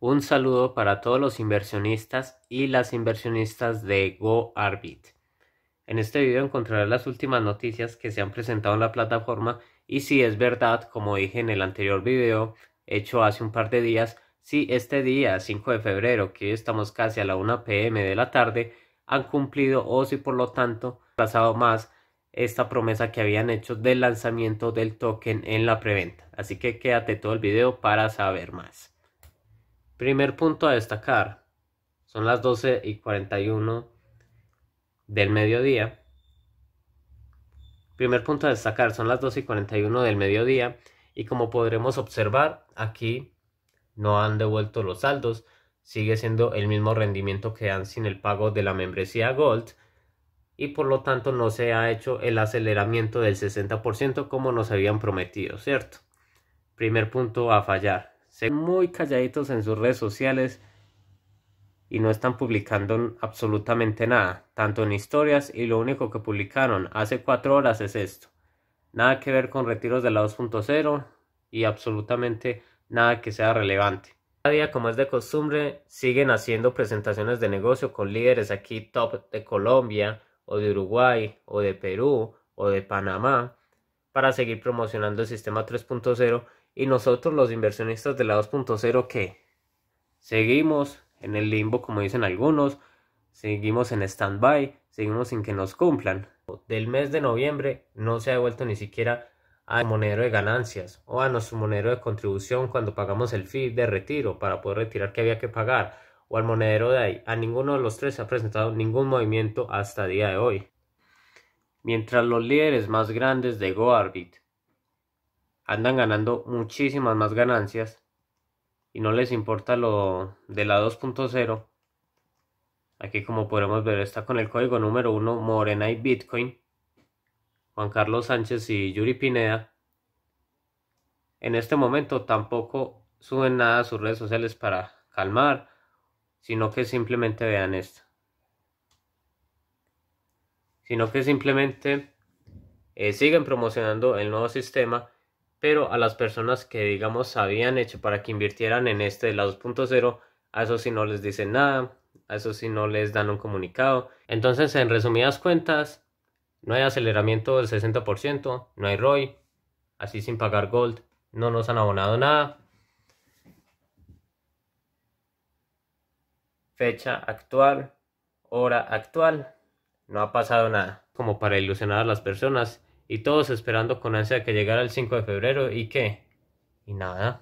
Un saludo para todos los inversionistas y las inversionistas de GoArbit. En este video encontrarás las últimas noticias que se han presentado en la plataforma y si es verdad, como dije en el anterior video hecho hace un par de días, si este día 5 de febrero, que hoy estamos casi a la 1 pm de la tarde, han cumplido o si por lo tanto pasado más esta promesa que habían hecho del lanzamiento del token en la preventa. Así que quédate todo el video para saber más. Primer punto a destacar, son las 12 y 41 del mediodía. Primer punto a destacar, son las 12 y 41 del mediodía y como podremos observar aquí no han devuelto los saldos, sigue siendo el mismo rendimiento que dan sin el pago de la membresía Gold y por lo tanto no se ha hecho el aceleramiento del 60% como nos habían prometido, ¿cierto? Primer punto a fallar se muy calladitos en sus redes sociales y no están publicando absolutamente nada, tanto en historias y lo único que publicaron hace cuatro horas es esto. Nada que ver con retiros de la 2.0 y absolutamente nada que sea relevante. Cada día, como es de costumbre, siguen haciendo presentaciones de negocio con líderes aquí top de Colombia o de Uruguay o de Perú o de Panamá para seguir promocionando el sistema 3.0 y nosotros los inversionistas de la 2.0 que seguimos en el limbo como dicen algunos, seguimos en stand-by, seguimos sin que nos cumplan. Del mes de noviembre no se ha devuelto ni siquiera al monedero de ganancias o a nuestro monedero de contribución cuando pagamos el fee de retiro para poder retirar que había que pagar o al monedero de ahí. A ninguno de los tres se ha presentado ningún movimiento hasta el día de hoy. Mientras los líderes más grandes de GoArbit andan ganando muchísimas más ganancias y no les importa lo de la 2.0. Aquí como podemos ver está con el código número 1 Morena y Bitcoin. Juan Carlos Sánchez y Yuri Pineda. En este momento tampoco suben nada a sus redes sociales para calmar, sino que simplemente vean esto. Sino que simplemente eh, siguen promocionando el nuevo sistema pero a las personas que digamos habían hecho para que invirtieran en este de la 2.0, a eso sí no les dicen nada, a eso sí no les dan un comunicado. Entonces, en resumidas cuentas, no hay aceleramiento del 60%, no hay ROI, así sin pagar gold, no nos han abonado nada. Fecha actual, hora actual, no ha pasado nada como para ilusionar a las personas y todos esperando con ansia que llegara el 5 de febrero y qué, y nada.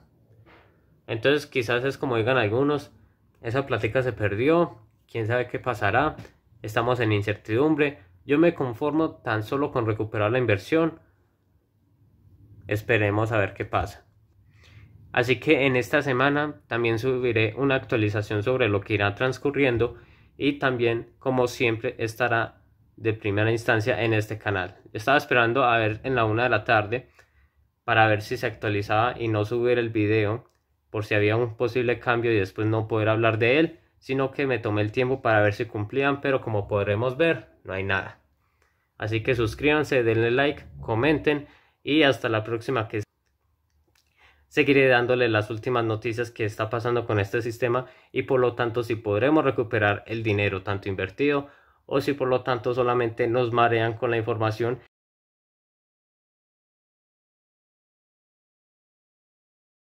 Entonces quizás es como digan algunos, esa plática se perdió, quién sabe qué pasará, estamos en incertidumbre, yo me conformo tan solo con recuperar la inversión, esperemos a ver qué pasa. Así que en esta semana también subiré una actualización sobre lo que irá transcurriendo y también como siempre estará de primera instancia en este canal. Estaba esperando a ver en la una de la tarde para ver si se actualizaba y no subir el video por si había un posible cambio y después no poder hablar de él, sino que me tomé el tiempo para ver si cumplían, pero como podremos ver, no hay nada. Así que suscríbanse, denle like, comenten y hasta la próxima que seguiré dándole las últimas noticias que está pasando con este sistema y por lo tanto si podremos recuperar el dinero tanto invertido o si por lo tanto solamente nos marean con la información